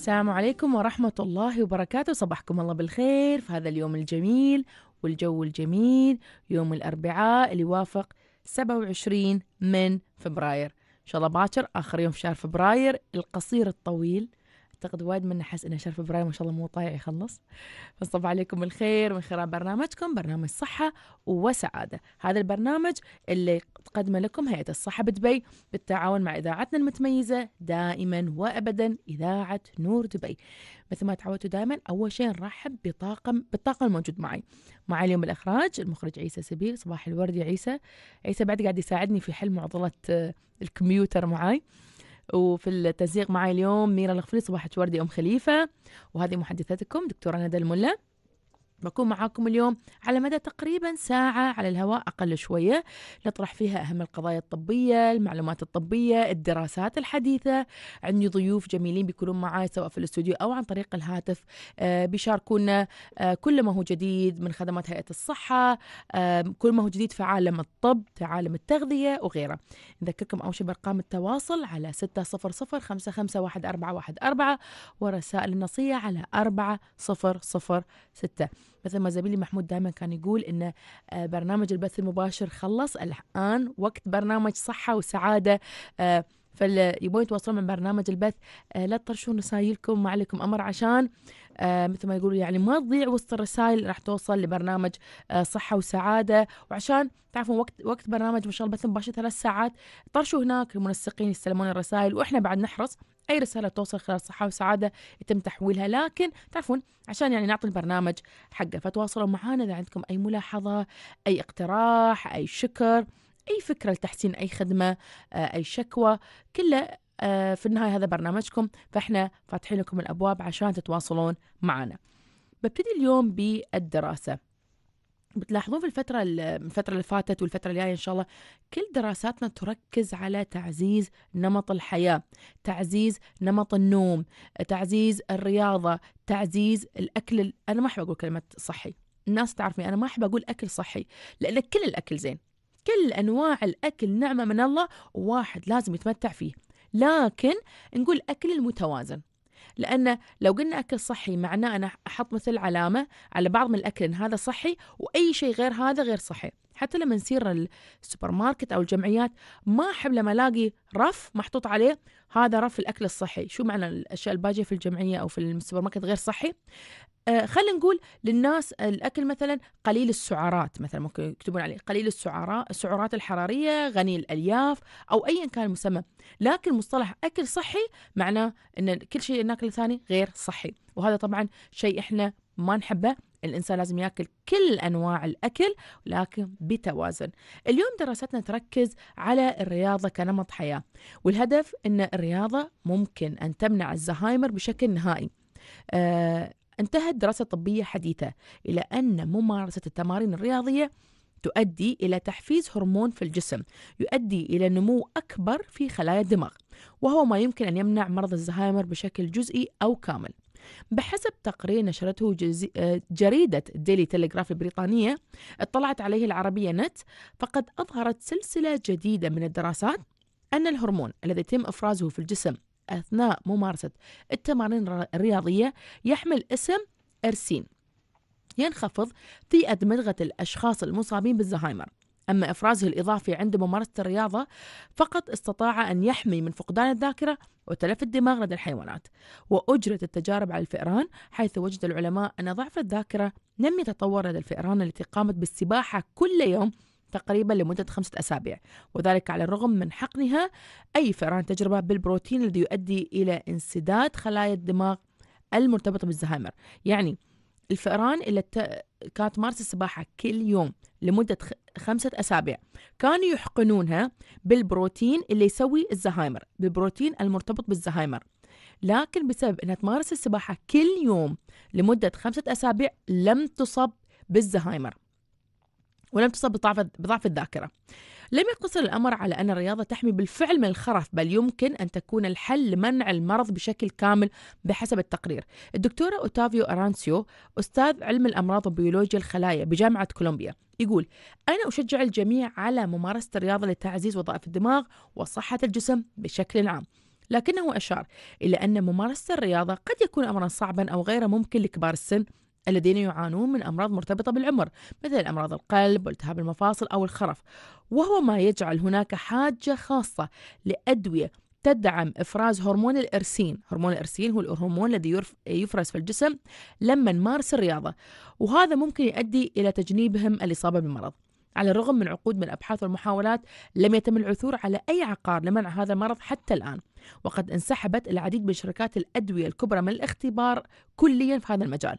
السلام عليكم ورحمة الله وبركاته صباحكم الله بالخير في هذا اليوم الجميل والجو الجميل يوم الأربعاء اللي وافق 27 من فبراير إن شاء الله باكر آخر يوم في شهر فبراير القصير الطويل اعتقد وايد منا حس ان شرف ابراهيم ما شاء الله مو طايع يخلص فصب عليكم الخير من خلال برنامجكم برنامج صحه وسعاده هذا البرنامج اللي تقدمه لكم هيئه الصحه بدبي بالتعاون مع اذاعتنا المتميزه دائما وابدا اذاعه نور دبي مثل ما تعودتوا دائما اول شيء نرحب بطاقم بالطاقم الموجود معي معي اليوم الاخراج المخرج عيسى سبيل صباح الورد يا عيسى عيسى بعد قاعد يساعدني في حل معضله آه، الكمبيوتر معاي وفي التنسيق معي اليوم ميرا الغفلي صباحة وردي أم خليفة وهذه محدثتكم دكتورة ندى الملا بكون معاكم اليوم على مدى تقريبا ساعة على الهواء أقل شوية نطرح فيها أهم القضايا الطبية المعلومات الطبية الدراسات الحديثة عندي ضيوف جميلين بيكونون معاي سواء في الاستوديو أو عن طريق الهاتف آه، بيشاركونا آه، كل ما هو جديد من خدمات هيئة الصحة كل ما هو جديد في عالم الطب في عالم التغذية وغيره نذكركم أول شيء بأرقام التواصل على 600551414 551414 ورسائل النصية على 4006 مثل ما زميلي محمود دائما كان يقول ان آه، برنامج البث المباشر خلص الان وقت برنامج صحه وسعاده آه، فاللي يبون يتواصلون من برنامج البث آه، لا تطرشون رسائلكم ما عليكم امر عشان آه، مثل ما يقولوا يعني ما تضيع وسط الرسائل راح توصل لبرنامج آه، صحه وسعاده وعشان تعرفون وقت وقت برنامج ما شاء الله بث مباشر ثلاث ساعات طرشوا هناك المنسقين يستلمون الرسائل واحنا بعد نحرص اي رساله توصل خلال صحه وسعاده يتم تحويلها لكن تعرفون عشان يعني نعطي البرنامج حقه فتواصلوا معنا اذا عندكم اي ملاحظه اي اقتراح اي شكر اي فكره لتحسين اي خدمه آه، اي شكوى كله آه، في النهاية هذا برنامجكم فإحنا فاتحين لكم الأبواب عشان تتواصلون معنا ببتدي اليوم بالدراسة بتلاحظون في الفترة الفترة اللي فاتت والفترة الجاية إن شاء الله كل دراساتنا تركز على تعزيز نمط الحياة، تعزيز نمط النوم، تعزيز الرياضة، تعزيز الأكل، أنا ما أحب أقول كلمة صحي، الناس تعرفني أنا ما أحب أقول أكل صحي، لأن كل الأكل زين، كل أنواع الأكل نعمة من الله وواحد لازم يتمتع فيه، لكن نقول أكل المتوازن لأن لو قلنا أكل صحي معناه أنا أحط مثل علامة على بعض من الأكل إن هذا صحي وأي شيء غير هذا غير صحي حتى لما نسير السوبر ماركت أو الجمعيات ما أحب لما ألاقي رف محطوط عليه هذا رف الأكل الصحي شو معنى الأشياء الباجية في الجمعية أو في السوبر ماركت غير صحي آه، خلينا نقول للناس الاكل مثلا قليل السعرات مثلا ممكن يكتبون عليه قليل السعرات السعرات الحراريه غني الالياف او ايا كان المسمى لكن مصطلح اكل صحي معناه ان كل شيء ناكله ثاني غير صحي وهذا طبعا شيء احنا ما نحبه الإنسان لازم ياكل كل أنواع الأكل لكن بتوازن اليوم دراستنا تركز على الرياضة كنمط حياة والهدف أن الرياضة ممكن أن تمنع الزهايمر بشكل نهائي آه انتهت دراسة طبية حديثة إلى أن ممارسة التمارين الرياضية تؤدي إلى تحفيز هرمون في الجسم يؤدي إلى نمو أكبر في خلايا الدماغ وهو ما يمكن أن يمنع مرض الزهايمر بشكل جزئي أو كامل بحسب تقرير نشرته آه، جريدة ديلي تلغراف البريطانية اطلعت عليه العربية نت فقد أظهرت سلسلة جديدة من الدراسات أن الهرمون الذي يتم إفرازه في الجسم أثناء ممارسة التمارين الرياضية يحمل اسم إرسين ينخفض في أدمغة الأشخاص المصابين بالزهايمر أما إفرازه الإضافي عند ممارسة الرياضة فقط استطاع أن يحمي من فقدان الذاكرة وتلف الدماغ لدى الحيوانات وأجرت التجارب على الفئران حيث وجد العلماء أن ضعف الذاكرة لم يتطور لدى الفئران التي قامت بالسباحة كل يوم تقريبا لمدة خمسة أسابيع وذلك على الرغم من حقنها أي فئران تجربة بالبروتين الذي يؤدي إلى انسداد خلايا الدماغ المرتبطة بالزهايمر يعني الفئران اللي كانت تمارس السباحة كل يوم لمدة خمسة أسابيع كانوا يحقنونها بالبروتين اللي يسوي الزهايمر بالبروتين المرتبط بالزهايمر لكن بسبب أنها تمارس السباحة كل يوم لمدة خمسة أسابيع لم تصب بالزهايمر ولم تصب بضعف بضعف الذاكره. لم يقتصر الامر على ان الرياضه تحمي بالفعل من الخرف بل يمكن ان تكون الحل لمنع المرض بشكل كامل بحسب التقرير. الدكتوره اوتافيو ارانسيو استاذ علم الامراض وبيولوجيا الخلايا بجامعه كولومبيا يقول انا اشجع الجميع على ممارسه الرياضه لتعزيز وظائف الدماغ وصحه الجسم بشكل عام. لكنه أشار إلى أن ممارسة الرياضة قد يكون أمرا صعبا أو غير ممكن لكبار السن الذين يعانون من أمراض مرتبطة بالعمر مثل أمراض القلب والتهاب المفاصل أو الخرف وهو ما يجعل هناك حاجة خاصة لأدوية تدعم افراز هرمون الارسين، هرمون الارسين هو الهرمون الذي يفرز في الجسم لما نمارس الرياضه، وهذا ممكن يؤدي الى تجنيبهم الاصابه بالمرض. على الرغم من عقود من الابحاث والمحاولات، لم يتم العثور على اي عقار لمنع هذا المرض حتى الان، وقد انسحبت العديد من شركات الادويه الكبرى من الاختبار كليا في هذا المجال.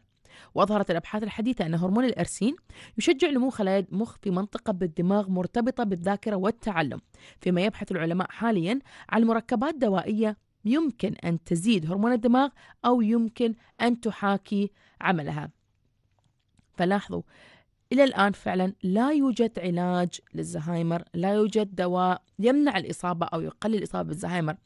وأظهرت الأبحاث الحديثة أن هرمون الأرسين يشجع نمو خلايا مخ في منطقة بالدماغ مرتبطة بالذاكرة والتعلم فيما يبحث العلماء حاليا عن مركبات دوائية يمكن أن تزيد هرمون الدماغ أو يمكن أن تحاكي عملها فلاحظوا إلى الآن فعلا لا يوجد علاج للزهايمر لا يوجد دواء يمنع الإصابة أو يقلل الإصابة بالزهايمر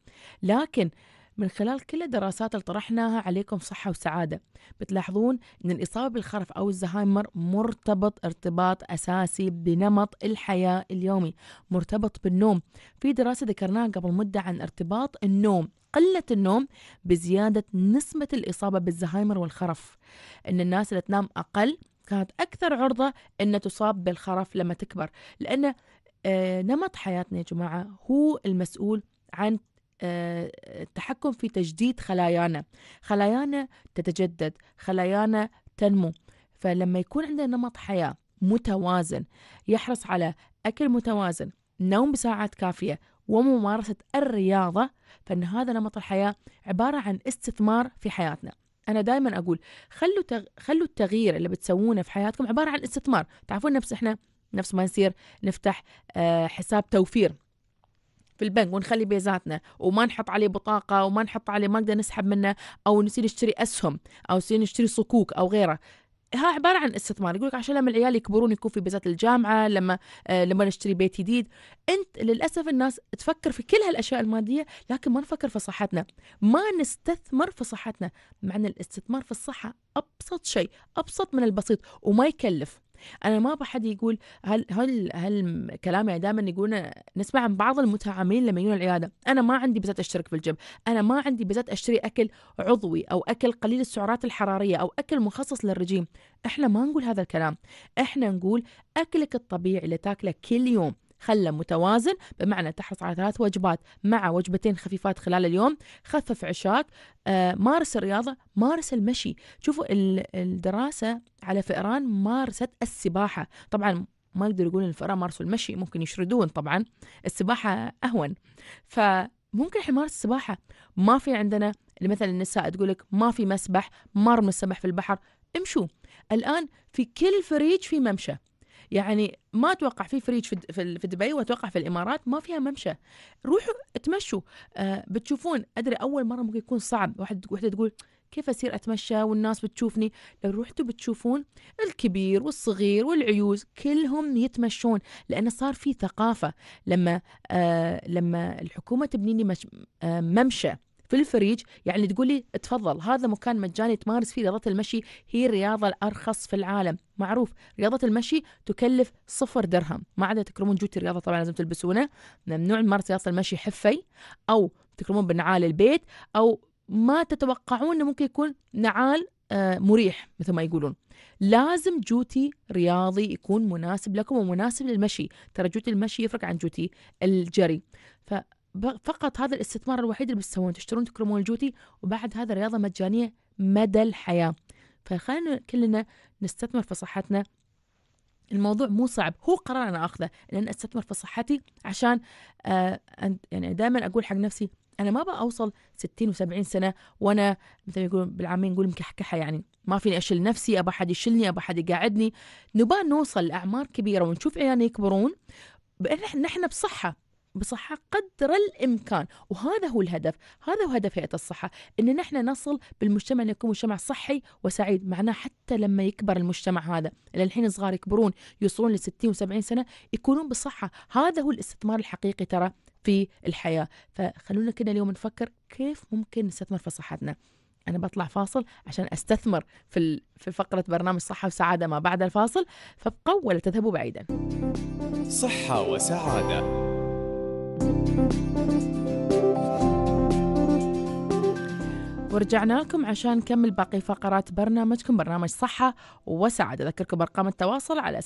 لكن من خلال كل الدراسات اللي طرحناها عليكم صحة وسعادة بتلاحظون أن الإصابة بالخرف أو الزهايمر مرتبط ارتباط أساسي بنمط الحياة اليومي مرتبط بالنوم في دراسة ذكرناها قبل مدة عن ارتباط النوم قلة النوم بزيادة نسبة الإصابة بالزهايمر والخرف أن الناس اللي تنام أقل كانت أكثر عرضة أن تصاب بالخرف لما تكبر لأن آه، نمط حياتنا يا جماعة هو المسؤول عن آه، التحكم في تجديد خلايانا خلايانا تتجدد خلايانا تنمو فلما يكون عندنا نمط حياة متوازن يحرص على أكل متوازن نوم بساعات كافية وممارسة الرياضة فإن هذا نمط الحياة عبارة عن استثمار في حياتنا أنا دائما أقول خلوا تغ... خلوا التغيير اللي بتسوونه في حياتكم عبارة عن استثمار تعرفون نفس إحنا نفس ما نصير نفتح آه، حساب توفير في البنك ونخلي بيزاتنا وما نحط عليه بطاقه وما نحط عليه ما نقدر نسحب منه او نصير نشتري اسهم او نصير نشتري صكوك او غيره ها عباره عن استثمار يقول لك عشان لما العيال يكبرون يكون في بيزات الجامعه لما آه لما نشتري بيت جديد انت للاسف الناس تفكر في كل هالاشياء الماديه لكن ما نفكر في صحتنا ما نستثمر في صحتنا مع ان الاستثمار في الصحه ابسط شيء ابسط من البسيط وما يكلف انا ما ابغى حد يقول هل هل هل كلامي يعني دائما يقولون نسمع عن بعض المتعاملين لما يجون العياده انا ما عندي بزات اشترك في الجيم انا ما عندي بزات اشتري اكل عضوي او اكل قليل السعرات الحراريه او اكل مخصص للرجيم احنا ما نقول هذا الكلام احنا نقول اكلك الطبيعي اللي تاكله كل يوم خله متوازن بمعنى تحرص على ثلاث وجبات مع وجبتين خفيفات خلال اليوم خفف عشاك آه، مارس الرياضه مارس المشي شوفوا الدراسه على فئران مارست السباحه طبعا ما اقدر اقول الفئران مارسوا المشي ممكن يشردون طبعا السباحه اهون ف ممكن حمار السباحه ما في عندنا مثلا النساء تقول لك ما في مسبح ما من السبح في البحر امشوا الان في كل فريج في ممشى يعني ما اتوقع في فريج في دبي واتوقع في الامارات ما فيها ممشى روحوا تمشوا آه، بتشوفون ادري اول مره ممكن يكون صعب واحد وحده تقول كيف أصير أتمشى والناس بتشوفني لو رحتوا بتشوفون الكبير والصغير والعيوز كلهم يتمشون لأنه صار في ثقافة لما آه لما الحكومة تبني لي آه ممشى في الفريج يعني تقول لي تفضل هذا مكان مجاني تمارس فيه رياضة المشي هي الرياضة الأرخص في العالم معروف رياضة المشي تكلف صفر درهم ما عدا تكرمون جوتي الرياضة طبعا لازم تلبسونه ممنوع ممارسة رياضة المشي حفي أو تكرمون بنعال البيت أو ما تتوقعون ممكن يكون نعال آه، مريح مثل ما يقولون لازم جوتي رياضي يكون مناسب لكم ومناسب للمشي ترى جوتي المشي يفرق عن جوتي الجري فقط هذا الاستثمار الوحيد اللي بتسوون تشترون تكرمون الجوتي وبعد هذا رياضة مجانية مدى الحياة فخلينا كلنا نستثمر في صحتنا الموضوع مو صعب هو قرار انا اخذه ان انا استثمر في صحتي عشان آه يعني دائما اقول حق نفسي انا ما ابغى اوصل 60 و70 سنه وانا مثل ما يقولون بالعاميه نقول مكحكحه يعني ما فيني اشيل نفسي ابى احد يشيلني ابى احد يقعدني نبغى نوصل لاعمار كبيره ونشوف عيالنا يكبرون بان احنا بصحه بصحة قدر الإمكان وهذا هو الهدف هذا هو هدف هيئة الصحة إن نحن نصل بالمجتمع أن يكون مجتمع صحي وسعيد معناه حتى لما يكبر المجتمع هذا الحين صغار يكبرون يوصلون ل 60 و70 سنة يكونون بصحه هذا هو الاستثمار الحقيقي ترى في الحياة فخلونا كنا اليوم نفكر كيف ممكن نستثمر في صحتنا أنا بطلع فاصل عشان أستثمر في في فقرة برنامج صحة وسعادة ما بعد الفاصل فابقوا ولا تذهبوا بعيدا صحة وسعادة ورجعنا لكم عشان نكمل باقي فقرات برنامجكم برنامج صحة وسعادة أذكركم بأرقام التواصل على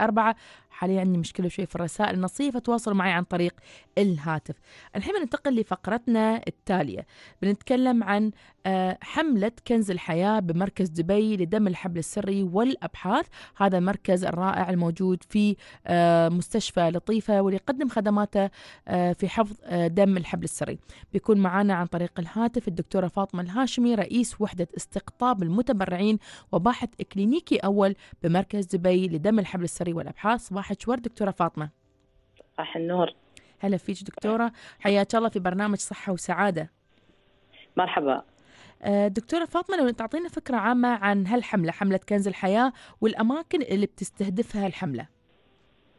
أربعة حاليا عندي مشكلة شوي في الرسائل النصية فتواصلوا معي عن طريق الهاتف الحين ننتقل لفقرتنا التالية بنتكلم عن آه، حملة كنز الحياة بمركز دبي لدم الحبل السري والأبحاث هذا المركز الرائع الموجود في آه، مستشفى لطيفة واللي يقدم خدماته آه، في حفظ دم الحبل السري بيكون مع معنا عن طريق الهاتف الدكتورة فاطمة الهاشمي رئيس وحدة استقطاب المتبرعين وباحث إكلينيكي أول بمركز دبي لدم الحبل السري والأبحاث صباحك ورد دكتورة فاطمة صباح النور هلا فيك دكتورة حياك الله في برنامج صحة وسعادة مرحبا آه، دكتورة فاطمة لو تعطينا فكرة عامة عن هالحملة حملة كنز الحياة والأماكن اللي بتستهدفها الحملة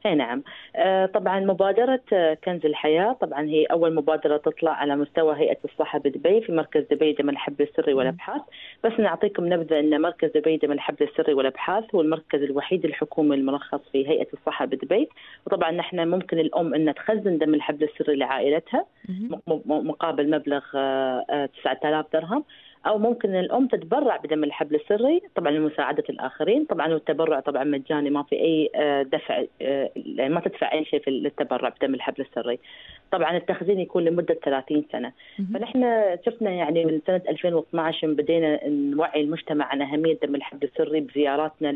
اي نعم آه، طبعا مبادرة آه، كنز الحياة طبعا هي أول مبادرة تطلع على مستوى هيئة الصحة بدبي في مركز دبي دم الحبل السري والأبحاث بس نعطيكم نبذة أن مركز دبي دم الحبل السري والأبحاث هو المركز الوحيد الحكومي المرخص في هيئة الصحة بدبي وطبعا نحن ممكن الأم أن تخزن دم الحبل السري لعائلتها مقابل مبلغ 9000 آه، درهم او ممكن الام تتبرع بدم الحبل السري طبعا لمساعده الاخرين طبعا والتبرع طبعا مجاني ما في اي آه، دفع آه، يعني ما تدفع اي شيء في التبرع بدم الحبل السري طبعا التخزين يكون لمده 30 سنه فنحن شفنا يعني من سنه 2012 بدينا نوعي المجتمع عن اهميه دم الحبل السري بزياراتنا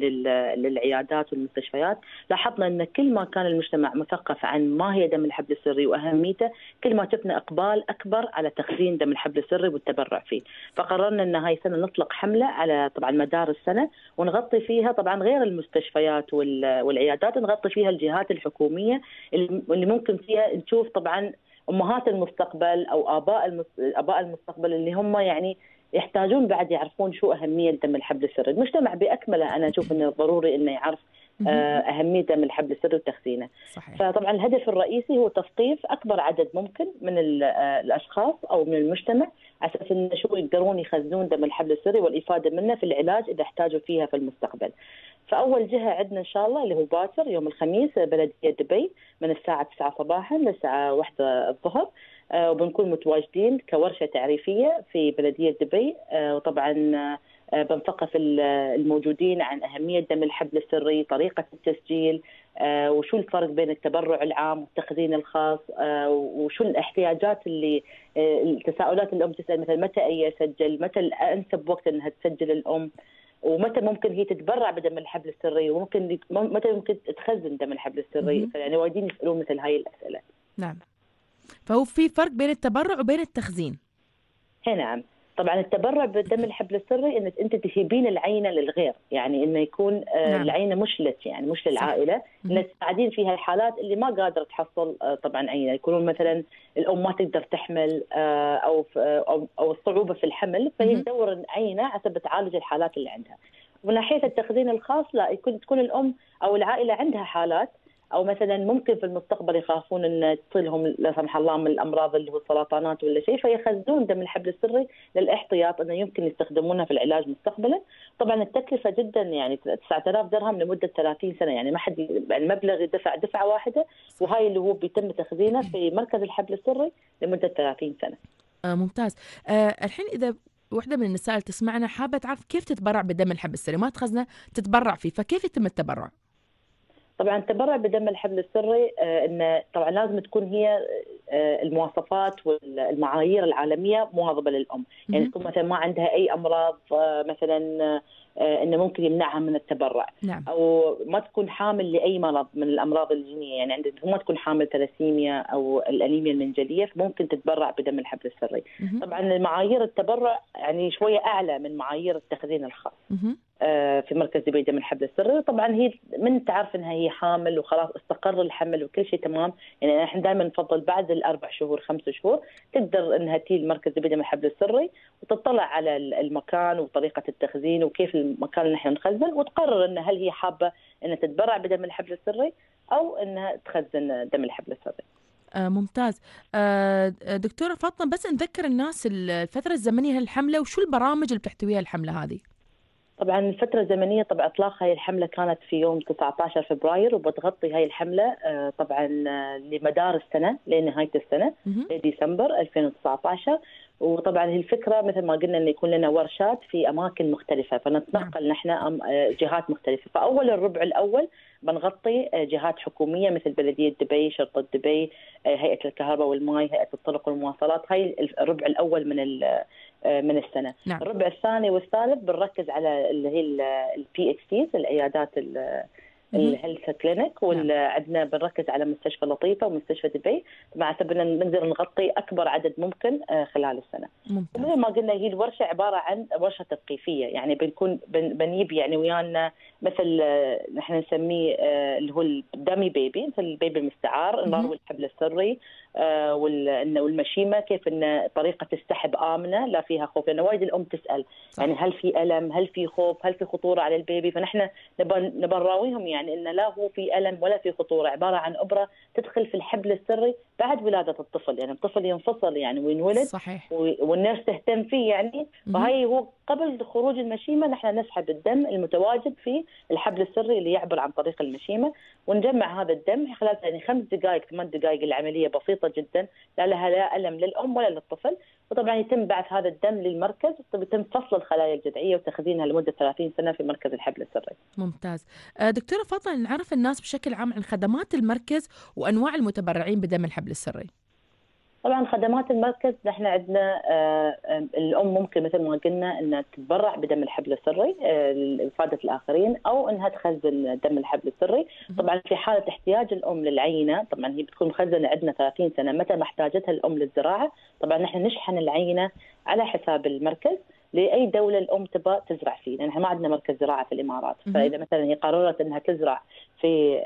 للعيادات والمستشفيات لاحظنا ان كل ما كان المجتمع مثقف عن ما هي دم الحبل السري واهميته كل ما شفنا اقبال اكبر على تخزين دم الحبل السري والتبرع فيه فقط قررنا ان هاي السنه نطلق حمله على طبعا مدار السنه ونغطي فيها طبعا غير المستشفيات والعيادات نغطي فيها الجهات الحكوميه اللي ممكن فيها نشوف طبعا امهات المستقبل او اباء اباء المستقبل اللي هم يعني يحتاجون بعد يعرفون شو اهميه دم الحبل السري، المجتمع باكمله انا اشوف انه ضروري انه يعرف آه، اهميته من الحبل السري وتخزينه. صحيح. فطبعا الهدف الرئيسي هو تثقيف اكبر عدد ممكن من آه، الاشخاص او من المجتمع على اساس انه شو يقدرون يخزنون دم الحبل السري والافاده منه في العلاج اذا احتاجوا فيها في المستقبل. فاول جهه عندنا ان شاء الله اللي هو باكر يوم الخميس بلديه دبي من الساعه 9 صباحا للساعه 1 الظهر آه، وبنكون متواجدين كورشه تعريفيه في بلديه دبي وطبعا آه، بنثقف الموجودين عن أهمية دم الحبل السري طريقة التسجيل آه، وشو الفرق بين التبرع العام والتخزين الخاص آه، وشو الاحتياجات اللي التساؤلات الأم تسأل مثلا متى هي أسجل متى أنسب وقت أنها تسجل الأم ومتى ممكن هي تتبرع بدم الحبل السري وممكن متى ممكن تخزن دم الحبل السري يعني وايدين يسالون مثل هاي الاسئله نعم فهو في فرق بين التبرع وبين التخزين هي إيه، نعم طبعا التبرع بالدم الحبل السري انك انت تهبين العينه للغير يعني انه يكون آه، نعم. العينه مش لك يعني مش للعائله انك تساعدين فيها الحالات اللي ما قادره تحصل آه، طبعا عينه يكونون مثلا الام ما تقدر تحمل آه، او او الصعوبه في الحمل فهي تدور عينه حسب تعالج الحالات اللي عندها. من ناحيه التخزين الخاص لا يكون تكون الام او العائله عندها حالات او مثلا ممكن في المستقبل يخافون ان لهم لا سمح الله من الامراض اللي هو السرطانات ولا شيء فيخزنون دم الحبل السري للاحتياط انه يمكن يستخدمونها في العلاج مستقبلا طبعا التكلفه جدا يعني 9000 درهم لمده 30 سنه يعني ما حد المبلغ يعني يدفع دفعه واحده وهاي اللي هو بيتم تخزينه في مركز الحبل السري لمده 30 سنه آه ممتاز آه الحين اذا واحدة من النساء اللي تسمعنا حابة تعرف كيف تتبرع بدم الحبل السري ما تخزنه تتبرع فيه فكيف يتم التبرع؟ طبعا التبرع بدم الحبل السري آه، انه طبعا لازم تكون هي آه، المواصفات والمعايير العالميه مواظبه للام، يعني تكون مثلا ما عندها اي امراض آه، مثلا انه ممكن يمنعها من التبرع نعم. او ما تكون حامل لاي مرض من الامراض الجينيه يعني عندها ما تكون حامل ثلاسيميا او الانيميا المنجليه فممكن تتبرع بدم الحبل السري مم. طبعا معايير التبرع يعني شويه اعلى من معايير التخزين الخاص مم. آه، في مركز دبي من حبل السر طبعا هي من تعرف انها هي حامل وخلاص استقر الحمل وكل شيء تمام يعني احنا دائما نفضل بعد الاربع شهور خمس شهور تقدر انها تي لمركز دبي من حبل السري وتطلع على المكان وطريقه التخزين وكيف المكان اللي احنا نخزن وتقرر ان هل هي حابه انها تتبرع بدم الحبل السري او انها تخزن دم الحبل السري. آه ممتاز آه دكتوره فاطمه بس نذكر الناس الفتره الزمنيه للحمله وشو البرامج اللي بتحتويها الحمله هذه؟ طبعا الفترة الزمنية طبعا اطلاق هاي الحملة كانت في يوم 19 فبراير وبتغطي هاي الحملة آه، طبعا آه، لمدار السنة لنهاية السنة ديسمبر 2019 وطبعا الفكره مثل ما قلنا انه يكون لنا ورشات في اماكن مختلفه فنتنقل نعم. نحن آه، جهات مختلفه فاول الربع الاول بنغطي آه، جهات حكوميه مثل بلديه دبي شرطه دبي آه، هيئه الكهرباء والماء هيئه الطرق والمواصلات هاي الربع الاول من من السنه نعم. الربع الثاني والثالث بنركز على اللي هي البي اكس تيز العيادات الهيلث كلينيك وعندنا بنركز على مستشفى لطيفه ومستشفى دبي مع بدنا نقدر نغطي اكبر عدد ممكن آه، خلال السنه. ممتاز. ومثل ما قلنا هي الورشه عباره عن ورشه تثقيفيه يعني بنكون بنجيب يعني ويانا مثل آه، نحن نسميه آه، اللي هو الدمي بيبي مثل البيبي المستعار نروي الحبل السري آه، والمشيمه كيف ان طريقه السحب امنه لا فيها خوف لان وايد الام تسال صح. يعني هل في الم هل في خوف هل في خطوره على البيبي فنحن نبراويهم نراويهم يعني ان لا هو في الم ولا في خطوره عباره عن ابره تدخل في الحبل السري بعد ولاده الطفل يعني الطفل ينفصل يعني وينولد صحيح والناس تهتم فيه يعني فهي هو قبل خروج المشيمه نحن نسحب الدم المتواجد في الحبل السري اللي يعبر عن طريق المشيمه ونجمع هذا الدم خلال يعني خمس دقائق ثمان دقائق العمليه بسيطه بسيطه جدا لا لها لا الم للام ولا للطفل وطبعا يتم بعث هذا الدم للمركز طيب يتم فصل الخلايا الجذعيه وتخزينها لمده 30 سنه في مركز الحبل السري. ممتاز. آه، دكتوره فاطمه نعرف الناس بشكل عام عن خدمات المركز وانواع المتبرعين بدم الحبل السري. طبعا خدمات المركز نحن عندنا آه، آه، الام ممكن مثل ما قلنا انها تتبرع بدم الحبل السري آه، لافاده الاخرين او انها تخزن دم الحبل السري، طبعا في حاله احتياج الام للعينه طبعا هي بتكون مخزنه عندنا 30 سنه متى ما احتاجتها الام للزراعه، طبعا نحن نشحن العينه على حساب المركز لاي دوله الام تبى تزرع فيه، لان احنا ما عندنا مركز زراعه في الامارات، فاذا مثلا هي قررت انها تزرع في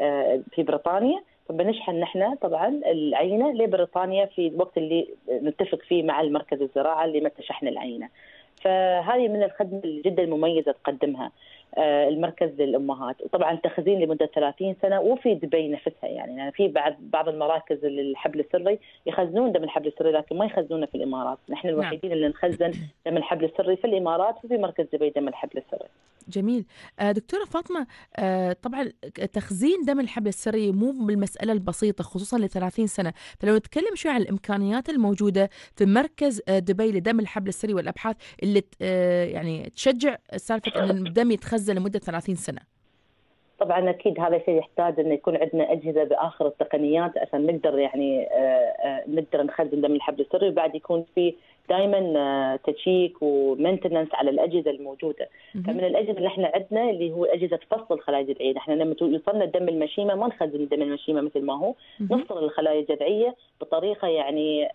في بريطانيا فبنشحن نحن طبعا العينه لبريطانيا في الوقت اللي نتفق فيه مع المركز الزراعه اللي متى شحن العينه. فهذه من الخدمه جدا مميزه تقدمها. آه، المركز للامهات وطبعا تخزين لمده 30 سنه وفي دبي نفسها يعني, يعني في بعض بعض المراكز الحبل السري يخزنون دم الحبل السري لكن ما يخزنونه في الامارات نحن نعم. الوحيدين اللي نخزن دم الحبل السري في الامارات وفي مركز دبي دم الحبل السري جميل آه، دكتوره فاطمه آه، طبعا تخزين دم الحبل السري مو بالمساله البسيطه خصوصا ل 30 سنه فلو نتكلم شوي عن الامكانيات الموجوده في مركز دبي لدم الحبل السري والابحاث اللي يعني تشجع سالفه ان الدم يتخزن غزه لمده 30 سنه طبعا اكيد هذا الشيء يحتاج انه يكون عندنا اجهزه باخر التقنيات عشان نقدر يعني آه، آه، نقدر نخزن دم الحبل السري وبعد يكون في دائما آه، تشيك ومينتننس على الاجهزه الموجوده فمن الاجهزه اللي احنا عندنا اللي هو اجهزه فصل الخلايا الجذعيه احنا لما يوصلنا الدم المشيمه ما نخزن الدم المشيمه مثل ما هو نفصل الخلايا الجذعيه بطريقه يعني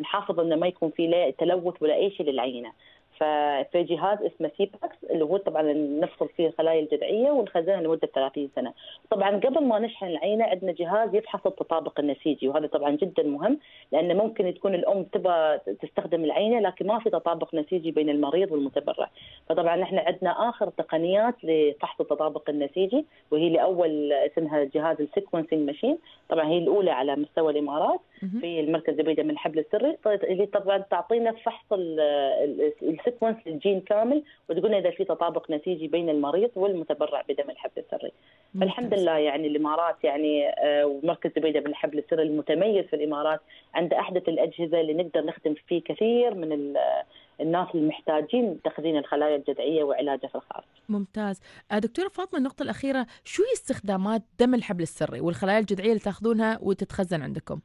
نحافظ انه ما يكون في لا تلوث ولا اي شيء للعينه ففي جهاز اسمه سيباكس اللي هو طبعا نفصل فيه الخلايا الجذعيه ونخزنها لمده 30 سنه. طبعا قبل ما نشحن العينه عندنا جهاز يفحص التطابق النسيجي وهذا طبعا جدا مهم لانه ممكن تكون الام تبى تستخدم العينه لكن ما في تطابق نسيجي بين المريض والمتبرع. فطبعا احنا عندنا اخر تقنيات لفحص التطابق النسيجي وهي لاول اسمها جهاز السيكونسنج ماشين، طبعا هي الاولى على مستوى الامارات. في المركز البيضاء من الحبل السري طيب، اللي طبعا تعطينا فحص السيكونس للجين كامل وتقولنا اذا في تطابق نتيجي بين المريض والمتبرع بدم الحبل السري. الحمد لله يعني الامارات يعني آه، ومركز البيضاء من الحبل السري المتميز في الامارات عنده احدث الاجهزه اللي نقدر نخدم فيه كثير من الناس المحتاجين تخزين الخلايا الجذعيه وعلاجها في الخارج. ممتاز. آه، دكتوره فاطمه النقطه الاخيره شو هي استخدامات دم الحبل السري والخلايا الجذعيه اللي تاخذونها وتتخزن عندكم؟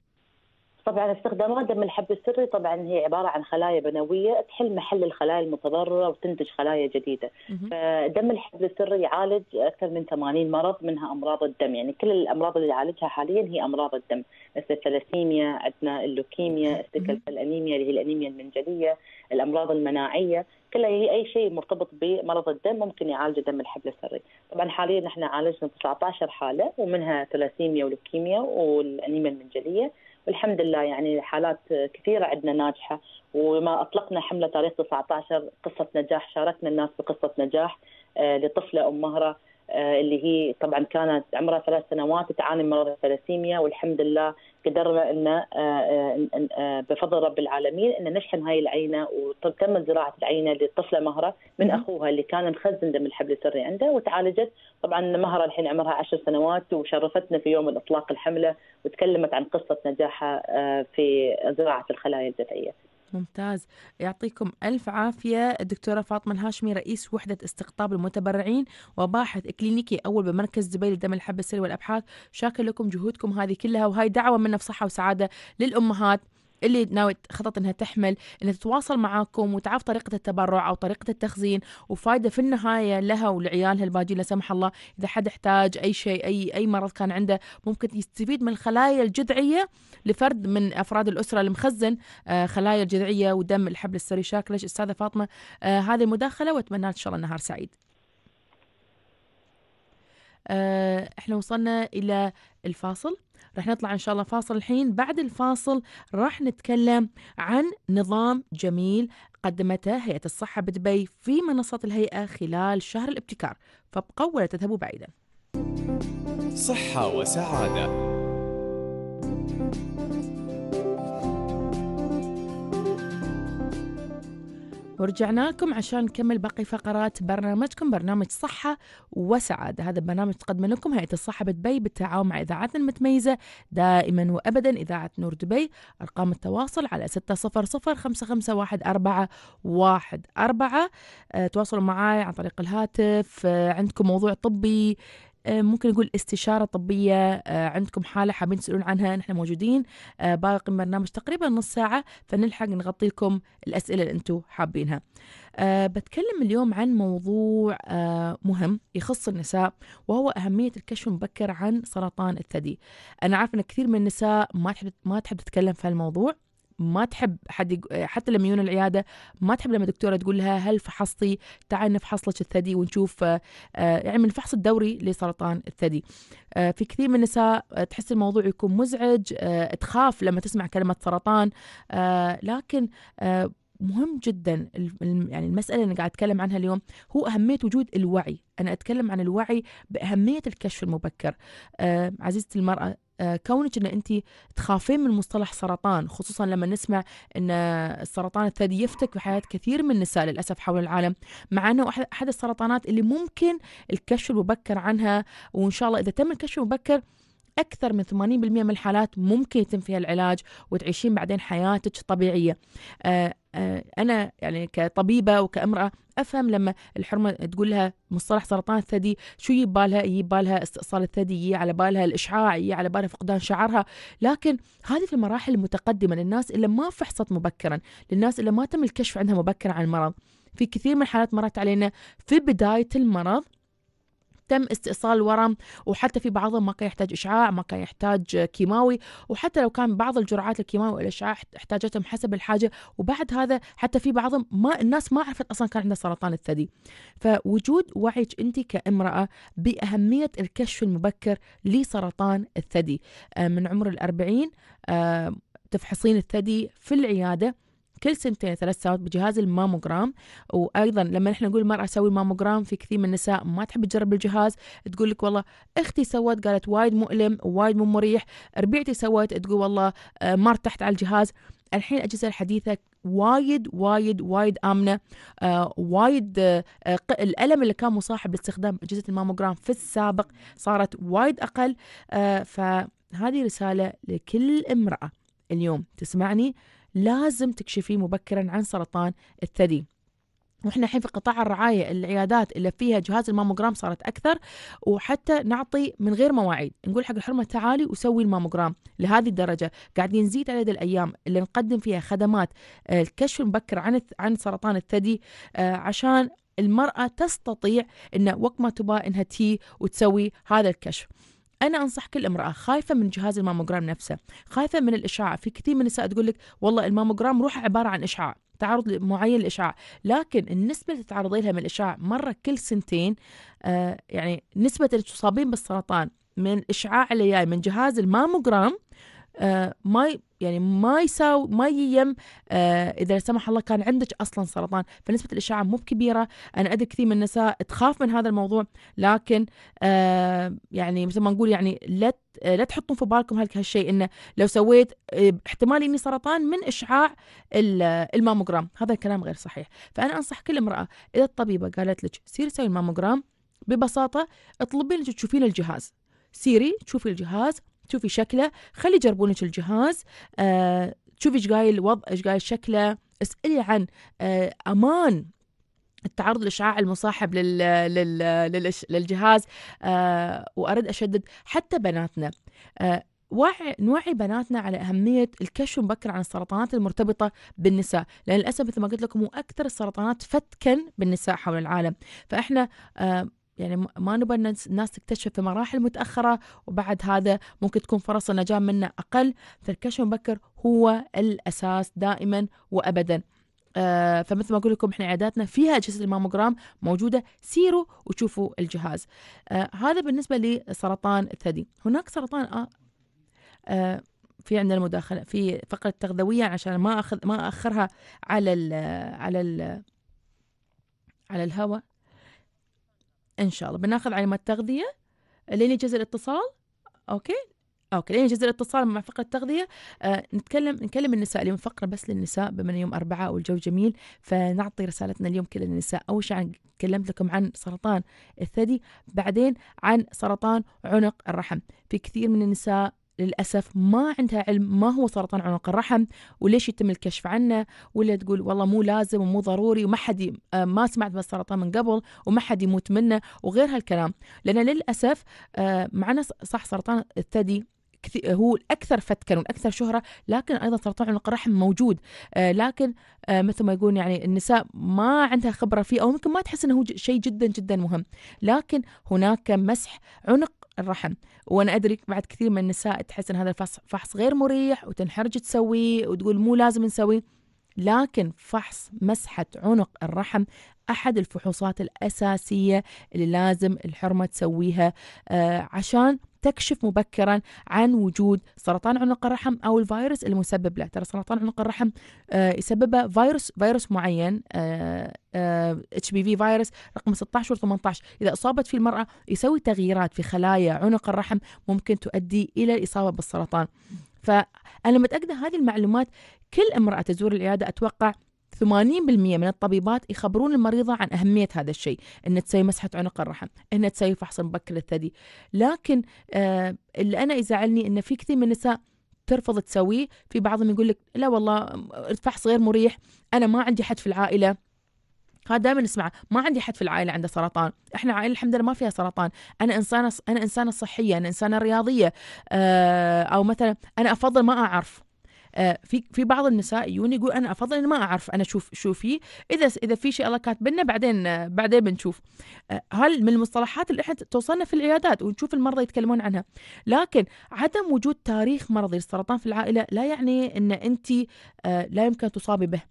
طبعا استخدامات دم الحب السري طبعا هي عباره عن خلايا بنويه تحل محل الخلايا المتضرره وتنتج خلايا جديده. فدم الحب السري يعالج اكثر من 80 مرض منها امراض الدم، يعني كل الامراض اللي يعالجها حاليا هي امراض الدم، مثل الثلاسيميا، عندنا اللوكيميا، استكلفة الانيميا اللي هي الانيميا المنجليه، الامراض المناعيه، كلها هي اي شيء مرتبط بمرض الدم ممكن يعالجه دم الحبل السري. طبعا حاليا نحن عالجنا 19 حاله ومنها ثلاسيميا ولوكيميا والانيميا المنجليه. والحمد لله يعني حالات كثيره عندنا ناجحه وما اطلقنا حمله تاريخ 19 قصه نجاح شاركنا الناس بقصه نجاح آه، لطفله ام مهره آه، اللي هي طبعا كانت عمرها ثلاث سنوات تعاني من مرض الثلاسيميا والحمد لله قدرنا ان آه، آه، بفضل رب العالمين ان نشحن هاي العينه وتم زراعه العينه للطفله مهره من اخوها اللي كان مخزن دم الحبل السري عنده وتعالجت طبعا مهره الحين عمرها عشر سنوات وشرفتنا في يوم اطلاق الحمله وتكلمت عن قصه نجاحها في زراعه الخلايا الدفعيه ممتاز يعطيكم ألف عافية الدكتورة فاطمة الهاشمي رئيس وحدة استقطاب المتبرعين وباحث كلينيكي أول بمركز دبي للدم السري والأبحاث شاكر لكم جهودكم هذه كلها وهاي دعوة منا في صحة وسعادة للأمهات اللي ناوي خطط انها تحمل انها تتواصل معاكم وتعرف طريقه التبرع او طريقه التخزين وفائده في النهايه لها ولعيالها الباجين لا سمح الله اذا حد احتاج اي شيء اي اي مرض كان عنده ممكن يستفيد من الخلايا الجذعيه لفرد من افراد الاسره المخزن آه، خلايا الجذعيه ودم الحبل السري شاكله استاذه فاطمه آه، هذه المداخله واتمنى ان شاء الله نهار سعيد آه، احنا وصلنا الى الفاصل رح نطلع إن شاء الله فاصل الحين بعد الفاصل رح نتكلم عن نظام جميل قدمته هيئة الصحة بدبي في منصة الهيئة خلال شهر الابتكار فابقوا ولا تذهبوا بعيدا صحة وسعادة ورجعنا لكم عشان نكمل باقي فقرات برنامجكم برنامج صحة وسعادة هذا البرنامج تقدم لكم هيئة الصحة بدبي بالتعاون مع إذاعتنا المتميزة دائما وأبدا إذاعة نور دبي أرقام التواصل على 600 آه، تواصلوا معي عن طريق الهاتف آه، عندكم موضوع طبي آه، ممكن نقول استشاره طبيه آه، عندكم حاله حابين تسالون عنها نحن موجودين آه، باقي برنامج تقريبا نص ساعه فنلحق نغطي لكم الاسئله اللي انتم حابينها بتكلم اليوم عن موضوع مهم يخص النساء وهو اهميه الكشف المبكر عن سرطان الثدي انا عارفه ان كثير من النساء ما تحب ما تحب تتكلم في هالموضوع ما تحب حد حتى لما يجون العياده ما تحب لما الدكتوره تقول لها هل فحصتي تعال نفحص لك الثدي ونشوف آه، يعني من الفحص الدوري لسرطان الثدي آه، في كثير من النساء آه، تحس الموضوع يكون مزعج تخاف لما تسمع كلمه سرطان لكن مهم جدا يعني المساله اللي قاعد اتكلم عنها اليوم هو اهميه وجود الوعي انا اتكلم عن الوعي باهميه الكشف المبكر عزيزتي المراه آه، كونك ان انت تخافين من مصطلح سرطان خصوصا لما نسمع ان سرطان الثدي يفتك بحياه كثير من النساء للاسف حول العالم مع انه احد السرطانات اللي ممكن الكشف المبكر عنها وان شاء الله اذا تم الكشف المبكر أكثر من 80% من الحالات ممكن يتم فيها العلاج وتعيشين بعدين حياتك طبيعية آه، آه، انا يعني كطبيبه وكامراه افهم لما الحرمه تقول لها مصطلح سرطان الثدي شو يبالها يبالها استئصال الثدي يجي على بالها الاشعاع يجي على بالها فقدان شعرها لكن هذه في المراحل المتقدمه للناس اللي ما فحصت مبكرا للناس اللي ما تم الكشف عندها مبكرا عن المرض في كثير من الحالات مرت علينا في بدايه المرض تم استئصال الورم وحتى في بعضهم ما كان يحتاج إشعاع ما كان يحتاج كيماوي وحتى لو كان بعض الجرعات الكيماوي والإشعاع احتاجتهم حسب الحاجة وبعد هذا حتى في بعضهم ما الناس ما عرفت أصلا كان عندها سرطان الثدي فوجود وعيك أنت كامرأة بأهمية الكشف المبكر لسرطان الثدي آه، من عمر الأربعين آه، تفحصين الثدي في العيادة كل سنتين ثلاث سنوات بجهاز الماموجرام وايضا لما نحن نقول المراه سوي ماموجرام في كثير من النساء ما تحب تجرب الجهاز تقول لك والله اختي سوت قالت وايد مؤلم وايد مو مريح ربيعتي سوت تقول والله آه، ما ارتحت على الجهاز الحين الاجهزه الحديثه وايد وايد وايد امنه آه وايد آه الالم اللي كان مصاحب لاستخدام اجهزه الماموجرام في السابق صارت وايد اقل آه فهذه رساله لكل امراه اليوم تسمعني لازم تكشفيه مبكرا عن سرطان الثدي واحنا الحين في قطاع الرعايه العيادات اللي فيها جهاز الماموجرام صارت اكثر وحتى نعطي من غير مواعيد نقول حق الحرمه تعالي وسوي الماموجرام لهذه الدرجه قاعدين نزيد عدد الايام اللي نقدم فيها خدمات آه، الكشف المبكر عن عن سرطان الثدي آه، عشان المراه تستطيع ان وقت ما تبى انها تي وتسوي هذا الكشف انا انصح كل امراه خايفه من جهاز الماموجرام نفسه خايفه من الاشعاع في كثير من النساء تقول لك والله الماموجرام روحه عباره عن اشعاع تعرض معين للاشعاع لكن النسبه اللي تتعرضي لها من الاشعاع مره كل سنتين آه يعني نسبه اللي تصابين بالسرطان من الاشعاع اللي جاي من جهاز الماموجرام آه، ما يعني ما يساوي ما ييم آه، اذا لا سمح الله كان عندك اصلا سرطان فنسبه الاشعاع مو بكبيره انا ادري كثير من النساء تخاف من هذا الموضوع لكن آه، يعني مثل ما نقول يعني لا لا تحطون في بالكم هالشيء انه لو سويت احتمال اني سرطان من اشعاع الماموجرام هذا الكلام غير صحيح فانا انصح كل امراه اذا الطبيبه قالت لك سيري سوي الماموجرام ببساطه اطلبي لك تشوفين الجهاز سيري تشوفي الجهاز تشوفي شكله خلي يجربونك الجهاز آه، تشوفي ايش قايل الوضع ايش قايل شكله اسالي عن آه، امان التعرض للاشعاع المصاحب لل... لل... لل... للجهاز آه، وارد اشدد حتى بناتنا آه، وعي نوعي بناتنا على أهمية الكشف مبكر عن السرطانات المرتبطة بالنساء لأن للأسف مثل ما قلت لكم هو أكثر السرطانات فتكا بالنساء حول العالم فإحنا آه يعني ما نبغى الناس تكتشف في مراحل متاخره وبعد هذا ممكن تكون فرص النجاه منه اقل فالكشف المبكر هو الاساس دائما وابدا آه فمثل ما اقول لكم احنا عياداتنا فيها اجهزه الماموجرام موجوده سيروا وشوفوا الجهاز آه هذا بالنسبه لسرطان الثدي هناك سرطان آه آه في عندنا مداخله في فقره تغذويه عشان ما اخذ ما اخرها على ال على ال على الهواء ان شاء الله بناخذ علامات تغذيه لين يجهز الاتصال اوكي اوكي لين يجهز الاتصال مع فقره التغذيه آه نتكلم نكلم النساء اليوم فقره بس للنساء بما يوم اربعاء والجو جميل فنعطي رسالتنا اليوم كل للنساء اول شيء تكلمت لكم عن سرطان الثدي بعدين عن سرطان عنق الرحم في كثير من النساء للأسف ما عندها علم ما هو سرطان عنق الرحم وليش يتم الكشف عنه ولا تقول والله مو لازم ومو ضروري وما حد آه، ما سمعت بالسرطان من قبل وما حد يموت منه وغير هالكلام لأن للأسف آه، معنا صح سرطان الثدي هو الاكثر فتكا والاكثر شهره لكن ايضا سرطان عنق الرحم موجود آه، لكن مثل ما يقولون يعني النساء ما عندها خبره فيه او ممكن ما تحس انه هو شيء جدا جدا مهم لكن هناك مسح عنق الرحم وانا ادري بعد كثير من النساء تحس ان هذا الفحص غير مريح وتنحرج تسويه وتقول مو لازم نسويه لكن فحص مسحه عنق الرحم احد الفحوصات الاساسيه اللي لازم الحرمه تسويها آه، عشان تكشف مبكرا عن وجود سرطان عنق الرحم او الفيروس المسبب له ترى سرطان عنق الرحم آه، يسببه فيروس فيروس معين اتش بي في فيروس رقم 16 و 18 اذا اصابت فيه المراه يسوي تغييرات في خلايا عنق الرحم ممكن تؤدي الى الاصابه بالسرطان فانا متاكده هذه المعلومات كل امراه تزور العياده اتوقع 80% من الطبيبات يخبرون المريضة عن أهمية هذا الشيء أن تسوي مسحة عنق الرحم أن تسوي فحص مبكر للثدي لكن آه اللي أنا يزعلني أن في كثير من النساء ترفض تسويه في بعضهم يقول لك لا والله الفحص غير مريح أنا ما عندي حد في العائلة هذا دائما نسمعه ما عندي حد في العائله عنده سرطان احنا عائله الحمد لله ما فيها سرطان انا انسانه انا انسانه صحيه انا انسانه رياضيه آه، او مثلا انا افضل ما اعرف آه، في في بعض النساء يجون يقول انا افضل اني ما اعرف انا اشوف شو فيه اذا اذا في شيء الله كاتبنا بعدين آه، بعدين بنشوف آه، هل من المصطلحات اللي احنا توصلنا في العيادات ونشوف المرضى يتكلمون عنها لكن عدم وجود تاريخ مرضي للسرطان في العائله لا يعني ان انت لا يمكن تصابي به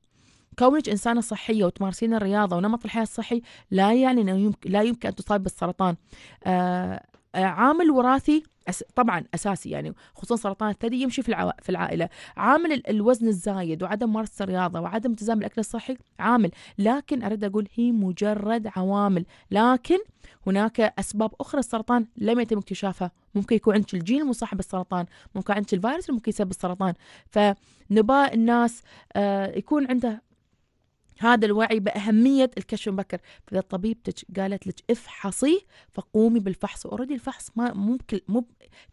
كونك إنسانة صحية وتمارسين الرياضة ونمط الحياة الصحي لا يعني أنه لا يمكن أن تصاب بالسرطان عامل وراثي أس... طبعا اساسي يعني خصوصا سرطان الثدي يمشي في, الع... في العائله عامل الوزن الزايد وعدم ممارسه الرياضه وعدم التزام الاكل الصحي عامل لكن اريد اقول هي مجرد عوامل لكن هناك اسباب اخرى السرطان لم يتم اكتشافها ممكن يكون عندك الجين المصاحب بالسرطان ممكن عندك الفيروس اللي ممكن يسبب السرطان فنباء الناس آه، يكون عنده هذا الوعي بأهمية الكشف المبكر فإذا الطبيب قالت لك افحصي فقومي بالفحص اوريدي الفحص ما مو كل مو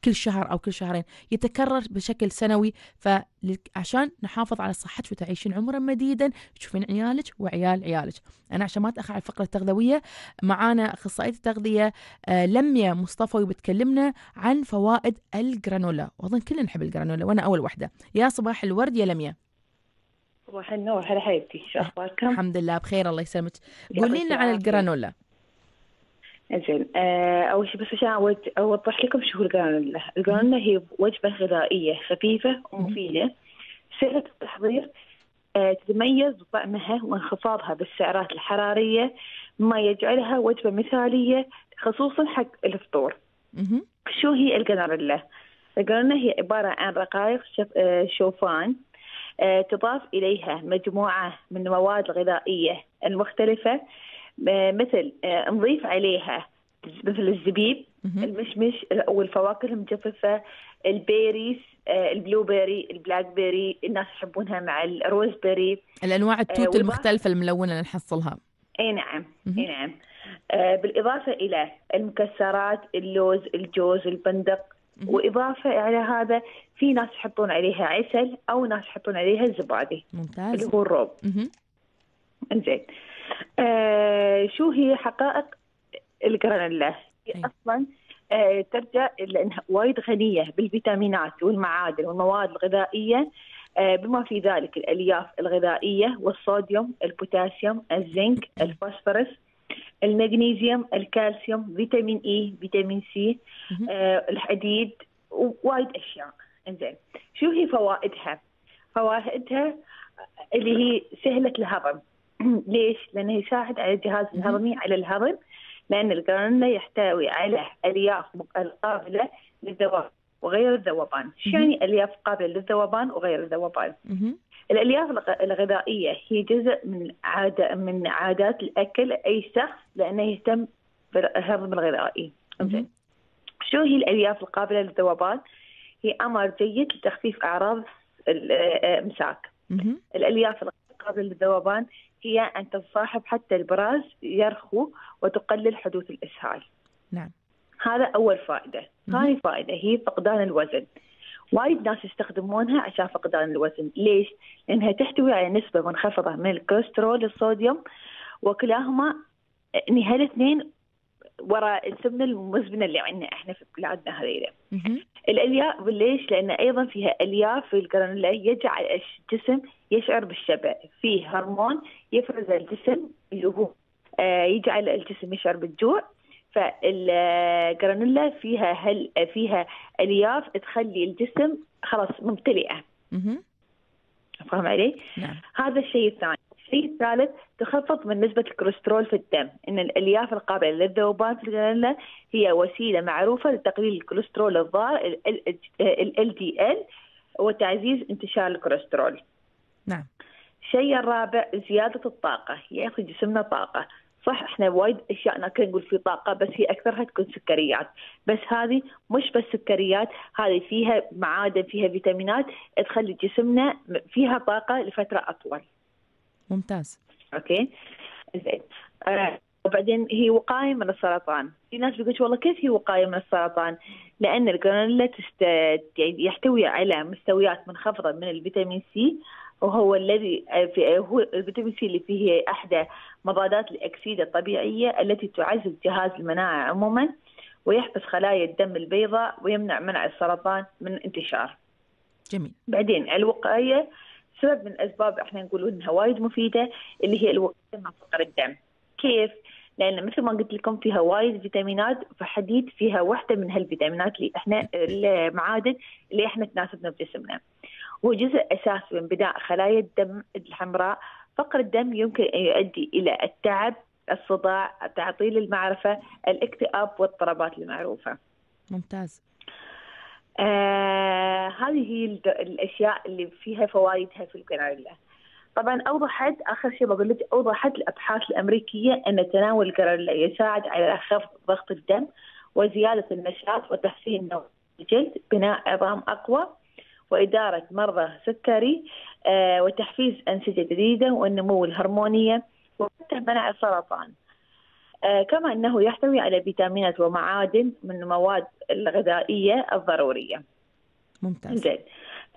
كل شهر أو كل شهرين يتكرر بشكل سنوي فعشان نحافظ على صحتك وتعيشين عمرا مديدا تشوفين عيالك وعيال عيالك أنا عشان ما أتأخر على الفقرة التغذوية معانا أخصائية التغذية آه، لميا مصطفى وبتكلمنا عن فوائد الجرانولا وأظن كلنا نحب الجرانولا وأنا أول واحدة يا صباح الورد يا لميا صباح النور هلا حبيبتي شو أه، اخباركم؟ الحمد لله بخير الله يسلمك قولي لنا عن الجرانولا زين أه، اول شيء بس عشان اوضح لكم شو هو الجرانولا، الجرانولا هي وجبه غذائيه خفيفه ومفيده سهله التحضير أه، تتميز بطعمها وانخفاضها بالسعرات الحراريه ما يجعلها وجبه مثاليه خصوصا حق الفطور. شو هي الجرانولا؟ الجرانولا هي عباره عن رقائق شوفان آه، تضاف إليها مجموعة من المواد الغذائية المختلفة آه، مثل آه، نضيف عليها مثل الزبيب المشمش والفواكه المجففة البيريز البلو بيري البلاك بيري الناس يحبونها مع الروز بيري الأنواع التوت المختلفة الملونة اللي نحصلها اي نعم اي نعم بالإضافة إلى المكسرات اللوز الجوز البندق واضافه الى هذا في ناس يحطون عليها عسل او ناس يحطون عليها الزبادي ممتاز اللي هو الروب انزين آه شو هي حقائق الجرانولا هي اصلا آه ترجع لانها وايد غنيه بالفيتامينات والمعادن والمواد الغذائيه آه بما في ذلك الالياف الغذائيه والصوديوم، البوتاسيوم، الزنك، الفوسفورس، المغنيسيوم الكالسيوم فيتامين اي e، فيتامين سي آه، الحديد ووايد اشياء انزين شو هي فوائدها فوائدها اللي هي سهله الهضم ليش لانه يساعد على الجهاز الهضمي على الهضم لان القرنه يحتوي على الياف القابله للذوبان وغير الذوبان شو يعني الياف قابله للذوبان وغير الذوبان الالياف الغذائيه هي جزء من عاده من عادات الاكل اي شخص لانه يهتم بالهضم الغذائي شو هي الالياف القابله للذوبان هي امر جيد لتخفيف اعراض الامساك آه، آه، الالياف القابله للذوبان هي ان تصاحب حتى البراز يرخو وتقلل حدوث الاسهال نعم هذا اول فائده ثاني فائده هي فقدان الوزن وايد ناس يستخدمونها عشان فقدان الوزن ليش لانها تحتوي على نسبه منخفضه من الكوليسترول والصوديوم وكلاهما آه، يعني هالاثنين وراء السمنه المزمنه اللي عندنا احنا في بلادنا هذيلا الالياف ليش؟ لان ايضا فيها الياف في الجرانولا يجعل الجسم يشعر بالشبع، فيه هرمون يفرز الجسم اللي هو آه، يجعل الجسم يشعر بالجوع فالجرانولا فيها هل فيها الياف تخلي الجسم خلاص ممتلئه فاهم علي؟ نعم. هذا الشيء الثاني الشيء الثالث تخفض من نسبة الكوليسترول في الدم إن الألياف القابلة للذوبان في الجرانولا هي وسيلة معروفة لتقليل الكوليسترول الضار ال LDL وتعزيز انتشار الكوليسترول نعم الشيء الرابع زيادة الطاقة يعني يأخذ جسمنا طاقة صح احنا وايد اشياء ناكل نقول في طاقه بس هي اكثرها تكون سكريات بس هذه مش بس سكريات هذه فيها معادن فيها فيتامينات تخلي جسمنا فيها طاقه لفتره اطول ممتاز اوكي زين آه، وبعدين هي وقايه من السرطان في ناس بيقول والله كيف هي وقايه من السرطان لان الجرانولا تست... يعني يحتوي على مستويات منخفضه من الفيتامين سي وهو الذي في هو الفيتامين سي اللي فيه احدى مضادات الاكسده الطبيعيه التي تعزز جهاز المناعه عموما ويحبس خلايا الدم البيضاء ويمنع منع السرطان من انتشار. جميل. بعدين الوقايه سبب من الاسباب احنا نقول انها وايد مفيده اللي هي الوقايه من فقر الدم. كيف؟ لان مثل ما قلت لكم فيها وايد فيتامينات فحديد فيها واحده من هالفيتامينات اللي احنا المعادن اللي احنا تناسبنا بجسمنا. هو جزء أساسي من بناء خلايا الدم الحمراء فقر الدم يمكن أن يؤدي إلى التعب الصداع تعطيل المعرفة الاكتئاب والاضطرابات المعروفة ممتاز آه، هذه هي الأشياء اللي فيها فوائدها في الكرانيولا طبعا اوضحت اخر شيء بقول لك اوضحت الابحاث الامريكيه ان تناول الكرانيولا يساعد على خفض ضغط الدم وزياده النشاط وتحسين نوع الجلد بناء عظام اقوى وإدارة مرضى سكري آه، وتحفيز أنسجة جديدة والنمو الهرمونية وحتى منع السرطان آه، كما أنه يحتوي على فيتامينات ومعادن من المواد الغذائية الضرورية ممتاز زين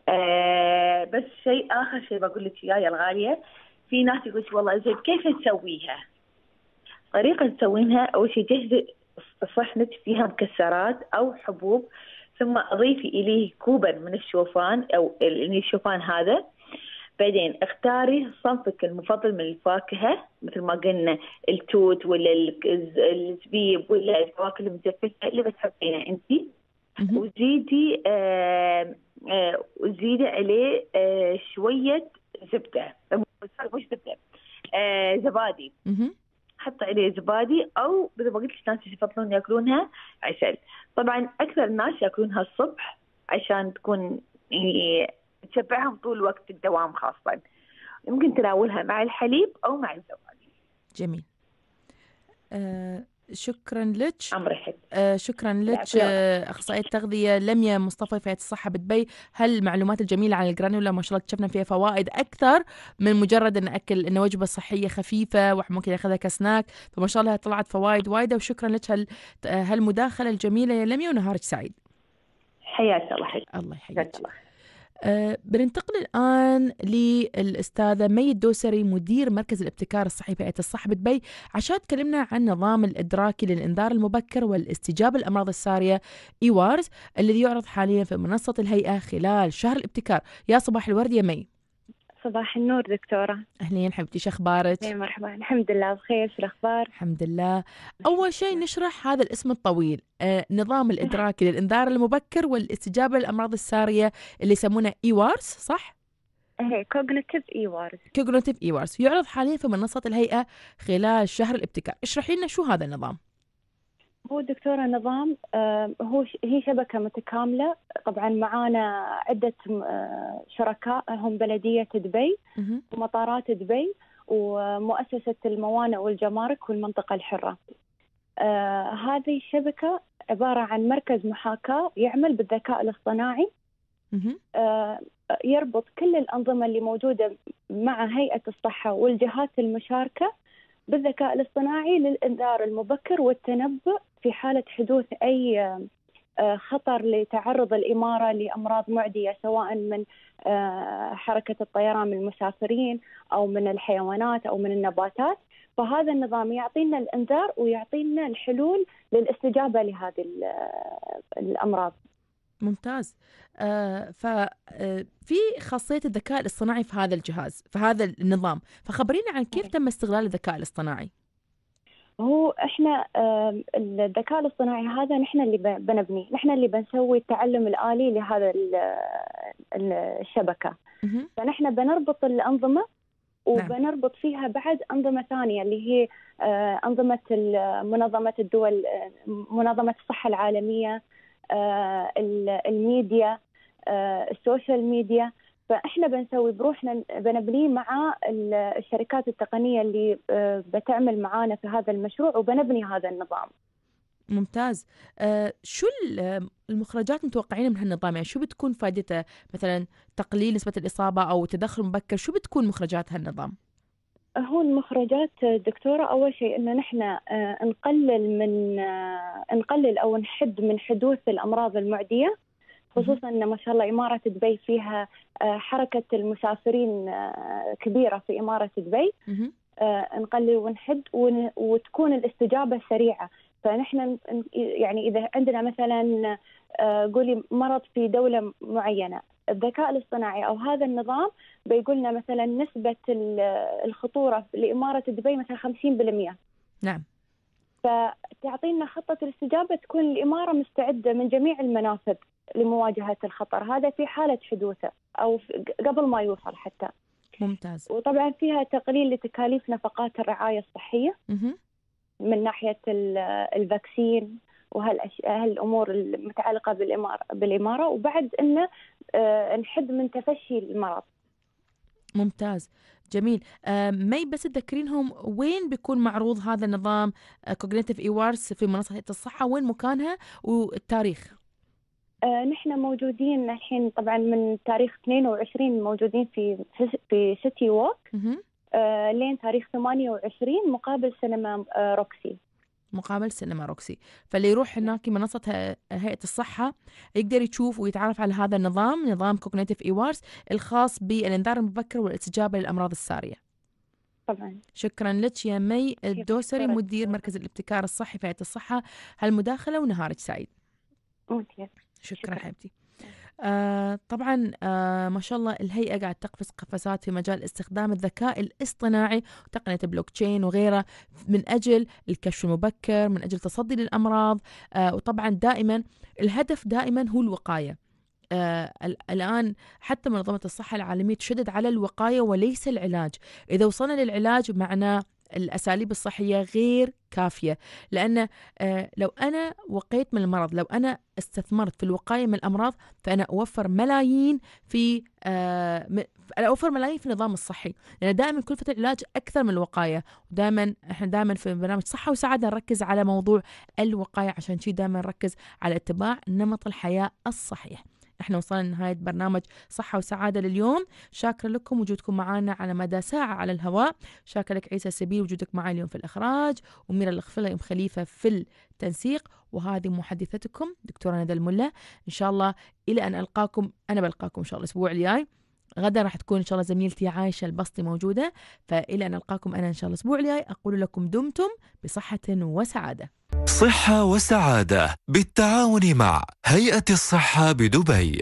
آه، بس شيء آخر شيء بقول لك إياه يا الغالية في ناس يقول والله زين كيف نسويها؟ طريقة تسوينها أول شيء جهزي صحنك فيها مكسرات أو حبوب ثم أضيفي إليه كوبا من الشوفان أو يعني الشوفان هذا بعدين اختاري صنفك المفضل من الفاكهة مثل ما قلنا التوت ولا الزبيب ولا الفواكه المجففة اللي بتحبينها أنت وزيدي آه آه وزيدي عليه آه شوية زبدة مش زبدة زبادي حط عليه زبادي او مثل ما قلت لك ناس يفضلون ياكلونها عسل طبعا اكثر الناس ياكلونها الصبح عشان تكون يعني تشبعهم طول وقت الدوام خاصه يمكن تناولها مع الحليب او مع الزبادي جميل آه، شكرا لك عمري آه، شكرا لك آه، اخصائيه تغذيه لميا مصطفى في الصحه بدبي هالمعلومات الجميله عن الجرانولا ما شاء الله اكتشفنا فيها فوائد اكثر من مجرد ان اكل انه وجبه صحيه خفيفه وممكن ياخذها كسناك فما شاء الله طلعت فوائد وايده وشكرا لك هالمداخله الجميله يا لميا ونهارك سعيد حياك الله حياك الله يحييك آه، بننتقل الآن للأستاذة مي الدوسري مدير مركز الابتكار الصحي في الصحة بدبي عشان تكلمنا عن نظام الإدراكي للإنذار المبكر والاستجابة للأمراض السارية إيوارز الذي يعرض حاليا في منصة الهيئة خلال شهر الابتكار يا صباح الورد يا مي صباح النور دكتورة أهلين حبيبتي شو أخبارك؟ إيه، مرحبا الحمد لله بخير شو الأخبار؟ الحمد لله أول شيء نشرح هذا الاسم الطويل آه، نظام الإدراكي نعم. للإنذار المبكر والاستجابة للأمراض السارية اللي يسمونه إيوارس صح؟ ايه كوجنيتيف ايوارز كوجنيتيف ايوارز يعرض حاليا في منصة الهيئة خلال شهر الابتكار اشرحي لنا شو هذا النظام هو دكتوره نظام آه، هو هي شبكه متكامله طبعا معانا عده آه، شركاء هم بلديه دبي ومطارات دبي ومؤسسه الموانئ والجمارك والمنطقه الحره. آه، هذه الشبكه عباره عن مركز محاكاه يعمل بالذكاء الاصطناعي يربط كل الانظمه اللي موجوده مع هيئه الصحه والجهات المشاركه بالذكاء الاصطناعي للإنذار المبكر والتنبؤ في حالة حدوث أي آه، خطر لتعرض الإمارة لأمراض معدية سواء من آه، حركة الطيران من المسافرين أو من الحيوانات أو من النباتات فهذا النظام يعطينا الإنذار ويعطينا الحلول للاستجابة لهذه آه، الأمراض ممتاز آه ففي آه، خاصية الذكاء الاصطناعي في هذا الجهاز في هذا النظام فخبرينا عن كيف تم استغلال الذكاء الاصطناعي هو احنا الذكاء الاصطناعي هذا نحن اللي بنبنيه نحن اللي بنسوي التعلم الآلي لهذا الشبكة فنحن بنربط الأنظمة نعم. وبنربط فيها بعد أنظمة ثانية اللي هي آه، أنظمة منظمة الدول آه، منظمة الصحة العالمية آه، الميديا آه، السوشيال ميديا فاحنا بنسوي بروحنا بنبنيه مع الشركات التقنيه اللي آه، بتعمل معانا في هذا المشروع وبنبني هذا النظام. ممتاز شو المخرجات متوقعين من هالنظام يعني شو بتكون فائدته مثلا تقليل نسبة الإصابة أو تدخل مبكر شو بتكون مخرجات هالنظام هون مخرجات دكتورة أول شيء إنه نحن آه، نقلل من آه، نقلل أو نحد من حدوث الأمراض المعدية خصوصا ان ما شاء الله اماره دبي فيها آه، حركه المسافرين كبيره في اماره دبي نقلل ونحد وتكون الاستجابه سريعه فنحن يعني اذا عندنا مثلا قولي مرض في دوله معينه الذكاء الاصطناعي او هذا النظام بيقول لنا مثلا نسبه الخطوره لاماره دبي مثلا 50% نعم فتعطينا خطه الاستجابه تكون الاماره مستعده من جميع المنافذ لمواجهه الخطر هذا في حاله حدوثه او قبل ما يوصل حتى ممتاز وطبعا فيها تقليل لتكاليف نفقات الرعايه الصحيه مه. من ناحيه الفاكسين وهالاشياء هالامور المتعلقه بالاماره بالاماره وبعد انه آه، نحد من تفشي المرض. ممتاز جميل آه، مي بس تذكرينهم وين بيكون معروض هذا النظام كوجنيتيف آه، ايوارس في منصه الصحه وين مكانها والتاريخ؟ نحن موجودين الحين طبعا من تاريخ 22 موجودين في في سيتي ووك لين تاريخ 28 مقابل سينما روكسي مقابل سينما روكسي فاللي يروح هناك منصة هيئة الصحة يقدر يشوف ويتعرف على هذا النظام نظام كوجنيتيف إيوارس الخاص بالانذار المبكر والاستجابة للأمراض السارية طبعا شكرا لك يا مي الدوسري مدير مركز الابتكار الصحي في هيئة الصحة هالمداخلة ونهارك سعيد شكرا, شكرا. حبيبتي آه طبعا آه ما شاء الله الهيئة قاعد تقفز قفزات في مجال استخدام الذكاء الاصطناعي وتقنية البلوك تشين وغيره من أجل الكشف المبكر من أجل التصدي للأمراض آه وطبعا دائما الهدف دائما هو الوقاية آه الآن حتى منظمة الصحة العالمية تشدد على الوقاية وليس العلاج إذا وصلنا للعلاج معناه الأساليب الصحية غير كافية لأن آه، لو أنا وقيت من المرض لو أنا استثمرت في الوقاية من الأمراض فأنا أوفر ملايين في آه، أنا أوفر ملايين في النظام الصحي لأن دائما كلفة العلاج أكثر من الوقاية ودائما إحنا دائما في برنامج صحة وسعادة نركز على موضوع الوقاية عشان شي دائما نركز على اتباع نمط الحياة الصحيح احنا وصلنا لنهاية برنامج صحة وسعادة لليوم شاكرة لكم وجودكم معنا على مدى ساعة على الهواء شاكرة لك عيسى سبيل وجودك معي اليوم في الإخراج وميرا الاخفلة أم خليفة في التنسيق وهذه محدثتكم دكتورة ندى الملا إن شاء الله إلى أن ألقاكم أنا بلقاكم إن شاء الله الأسبوع الجاي غدا راح تكون ان شاء الله زميلتي عايشه البسطي موجوده فالى ان القاكم انا ان شاء الله الاسبوع الجاي اقول لكم دمتم بصحه وسعاده صحه وسعاده بالتعاون مع هيئه الصحه بدبي